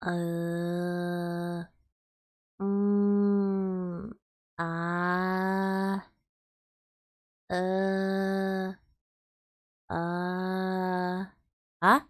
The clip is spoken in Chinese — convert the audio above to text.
呃，嗯，啊，呃，啊，啊？